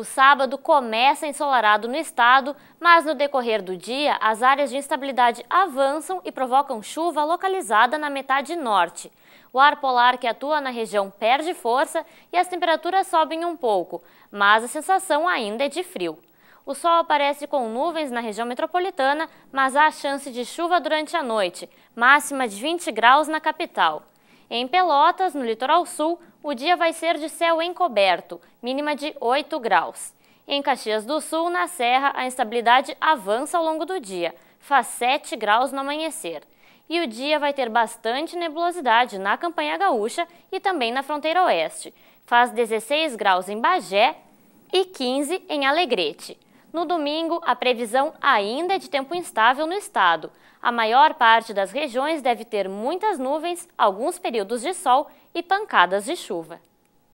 O sábado começa ensolarado no estado, mas no decorrer do dia, as áreas de instabilidade avançam e provocam chuva localizada na metade norte. O ar polar que atua na região perde força e as temperaturas sobem um pouco, mas a sensação ainda é de frio. O sol aparece com nuvens na região metropolitana, mas há chance de chuva durante a noite, máxima de 20 graus na capital. Em Pelotas, no litoral sul, o dia vai ser de céu encoberto, mínima de 8 graus. Em Caxias do Sul, na Serra, a instabilidade avança ao longo do dia, faz 7 graus no amanhecer. E o dia vai ter bastante nebulosidade na Campanha Gaúcha e também na fronteira oeste. Faz 16 graus em Bagé e 15 em Alegrete. No domingo, a previsão ainda é de tempo instável no estado. A maior parte das regiões deve ter muitas nuvens, alguns períodos de sol e pancadas de chuva.